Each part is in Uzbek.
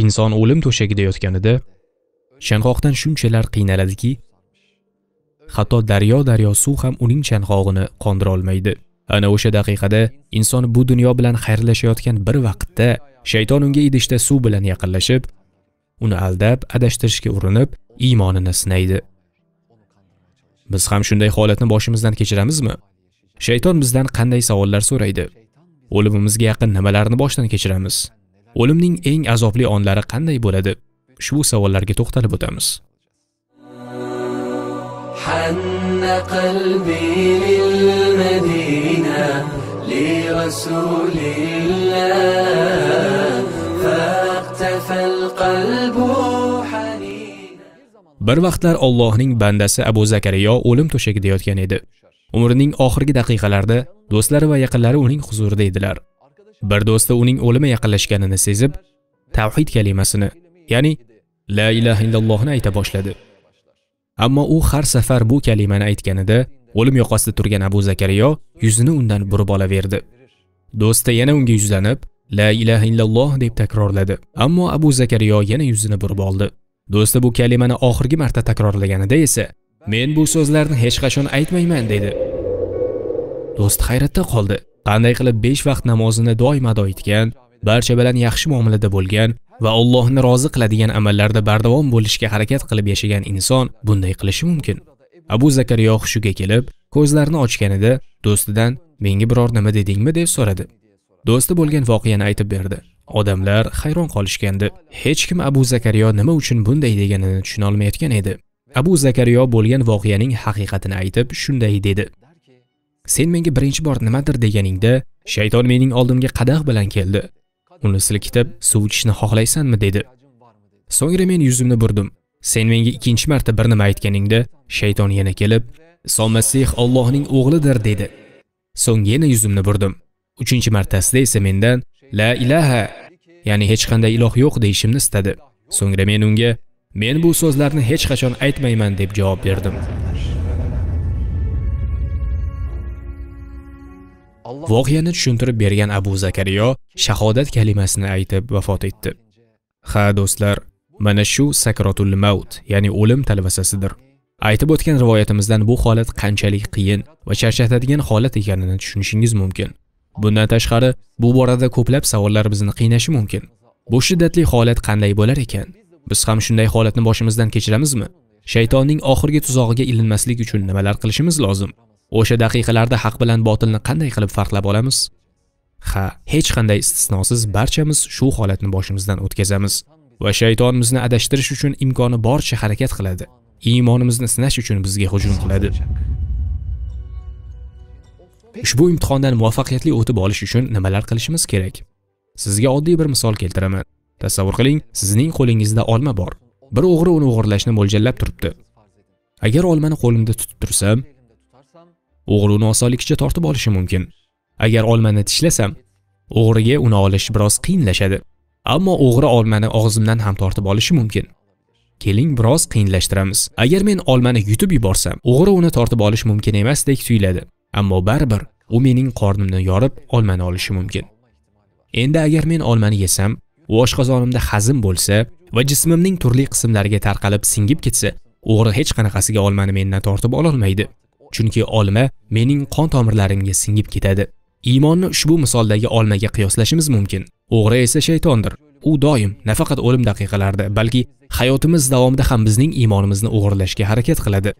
inson o'lim to'shagida yotganida chanqoqdan shunchalar qiynaladiki hatto daryo daryo suv ham uning chanqog'ini qondira olmaydi ana o'sha daqiqada inson bu dunyo bilan xayrlashayotgan bir vaqtda shayton unga idishda suv bilan yaqinlashib uni aldab adashtirishga urinib iymonini sinaydi biz ham shunday holatni boshimizdan kechiramizmi shayton bizdan qanday savollar so'raydi o'limimizga yaqin nimalarni boshdan kechiramiz O'limning eng azobli onlari qanday bo'ladi? Shu savollarga to'xtalib o'tamiz. Bir vaqtlar Allohning bandasi Abu Zakariyo o'lim to'shagida yotgan edi. Umrining oxirgi daqiqalarida do'stlari va yaqinlari uning huzurida edilar. Bir do'sti uning o'limi yaqinlashganini sezib, tavhid kalimasini, ya'ni la ilaha illallohni ayta boshladi. Ammo u har safar bu kalimani aytganida o'lim yoqasida turgan Abu Zakariyo yuzini undan burib olaverdi. Do'sti yana unga yuzlanib, la ilaha illalloh deb takrorladi. Ammo Abu Zakariyo yana yuzini burib oldi. Do'sti bu kalimani oxirgi marta takrorlaganida esa "Men bu so'zlarni hech qachon aytmayman" dedi. Do'st hayratda qoldi. qanday qilib 5 vaqt namozini doim ado etgan, barcha bilan yaxshi muomalada bo'lgan va Allohni rozi qiladigan amallarda bardavom bo'lishga harakat qilib yashagan inson bunday qilishi mumkin. Abu Zakariyo hushiga kelib, ko'zlarini ochganida do'stidan "Menga biror nima dedingmi?" deb so'radi. Do'sti bo'lgan voqeani aytib berdi. Odamlar hayron qolishgandi. Hech kim Abu Zakariyo nima uchun bunday deganini tushuna olmayotgan edi. Abu Zakariyo bo'lgan voqeaning haqiqatini aytib, shunday dedi: sen menga birinchi bor nimadir deganingda shayton mening oldimga qadah bilan keldi uni silkitib suv ichishni xohlaysanmi dedi so'ngra men yuzimni burdim sen menga ikkinchi marta bir nima aytganingda shayton yana kelib iso masih ollohning o'g'lidir dedi so'ng yana yuzimni burdim uchinchi martasida esa mendan la ilaha ya'ni hech qanday iloh yo'q deyishimni istadi so'ngra men unga men bu so'zlarni hech qachon aytmayman deb javob berdim voqeani tushuntirib bergan abu zakariyo shahodat kalimasini aytib vafot etdi ha do'stlar mana shu sakrotul maut ya'ni o'lim talvasasidir aytib o'tgan rivoyatimizdan bu holat qanchalik qiyin va charchatadigan holat ekanini tushunishingiz mumkin bundan tashqari bu borada ko'plab savollar bizni qiynashi mumkin bu shiddatli holat qanday bo'lar ekan biz ham shunday holatni boshimizdan kechiramizmi shaytonning oxirgi tuzog'iga ilinmaslik uchun nimalar qilishimiz lozim o'sha daqiqalarda haq bilan botilni qanday qilib farqlab olamiz ha hech qanday istisnosiz barchamiz shu holatni boshimizdan o'tkazamiz va shayton bizni adashtirish uchun imkoni boricha harakat qiladi iymonimizni sinash uchun bizga hujum qiladi ushbu imtihondan muvaffaqiyatli o'tib olish uchun nimalar qilishimiz kerak sizga oddiy bir misol keltiraman tasavvur qiling sizning qo'lingizda olma bor bir o'g'ri uni o'g'irlashni mo'ljallab turibdi agar olmani qo'limda tutib tursam uni osonlikcha tortib olishi mumkin agar olmani tishlasam o'g'riga uni olish biroz qiyinlashadi ammo o'g'ri olmani og'zimdan ham tortib olishi mumkin keling biroz qiyinlashtiramiz agar men olmani yutib yuborsam o'g'ri uni tortib olish mumkin emasdek tuyuladi ammo baribir u mening qornimni yorib olmani olishi mumkin endi agar men olmani yesam u oshqozonimda hazm bo'lsa va jismimning turli qismlariga tarqalib singib ketsa o'g'ri hech qanaqasiga olmani mendan tortib ololmaydi chunki olma mening qon tomirlarimga singib ketadi iymonni ushbu misoldagi olmaga qiyoslashimiz mumkin o'g'ri esa shaytondir u doim nafaqat o'lim daqiqalarida balki hayotimiz davomida ham bizning iymonimizni o'g'irlashga harakat qiladi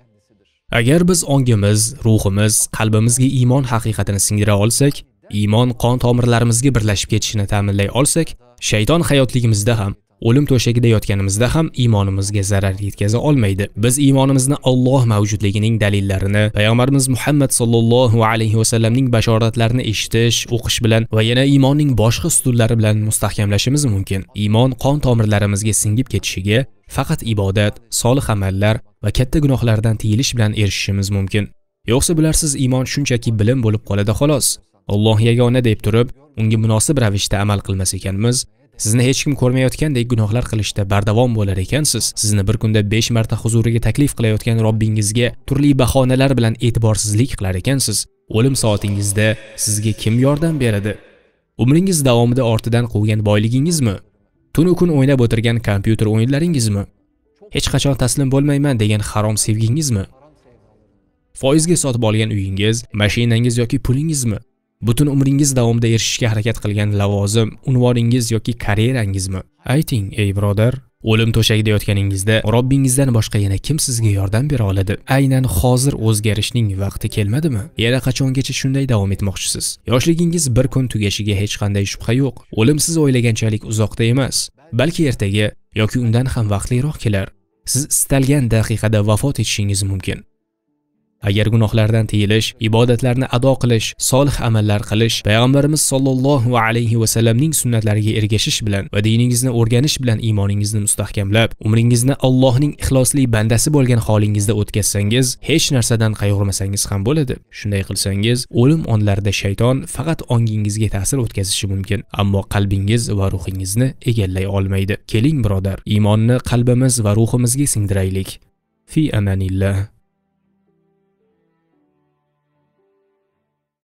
agar biz ongimiz ruhimiz qalbimizga iymon haqiqatini singdira olsak iymon qon tomirlarimizga birlashib ketishini ta'minlay olsak shayton hayotligimizda ham o'lim to'shagida yotganimizda ham iymonimizga zarar yetkaza olmaydi biz iymonimizni Alloh mavjudligining dalillarini payg'ambarimiz Muhammad sollallohu alayhi vasallamning bashoratlarini eshitish o'qish bilan va yana iymonning boshqa ustunlari bilan mustahkamlashimiz mumkin iymon qon tomirlarimizga singib ketishiga faqat ibodat solih amallar va katta gunohlardan tiyilish bilan erishishimiz mumkin yo'qsa bularsiz iymon shunchaki bilim bo'lib qoladi xolos Alloh yagona deb turib, unga munosib ravishda amal qilmas ekanmiz, sizni hech kim ko'rmayotgandek gunohlar qilishda bardavom bo'lar ekansiz sizni bir kunda 5 marta huzuriga taklif qilayotgan robbingizga turli bahonalar bilan e'tiborsizlik qilar ekansiz o'lim soatingizda sizga kim yordam beradi umringiz davomida ortidan quvgan boyligingizmi tunu kun o'ynab o'tirgan kompyuter o'yinlaringizmi hech qachon taslim bo'lmayman degan harom sevgingizmi foizga sotib olgan uyingiz mashinangiz yoki pulingizmi butun umringiz davomida erishishga harakat qilgan lavozim unvoningiz yoki karyerangizmi ayting ey birodar o'lim to'shagida yotganingizda robbingizdan boshqa yana kim sizga yordam bera oladi aynan hozir o'zgarishning vaqti kelmadimi yana qachongacha shunday davom etmoqchisiz yoshligingiz bir kun tugashiga hech qanday shubha yo'q o'lim siz o'ylaganchalik uzoqda emas balki ertaga yoki undan ham vaqtliroq kelar siz istalgan daqiqada vafot etishingiz mumkin agar gunohlardan tiyilish ibodatlarni ado qilish solih amallar qilish payg'ambarimiz sollallohu alayhi vasallamning sunnatlariga ergashish bilan va diningizni o'rganish bilan iymoningizni mustahkamlab umringizni allohning ixlosli bandasi bo'lgan holingizda o'tkazsangiz hech narsadan qayg'urmasangiz ham bo'ladi shunday qilsangiz o'lim onlarida shayton faqat ongingizga ta'sir o'tkazishi mumkin ammo qalbingiz va ruhingizni egallay olmaydi keling birodar iymonni qalbimiz va ruhimizga singdiraylik fi amanillah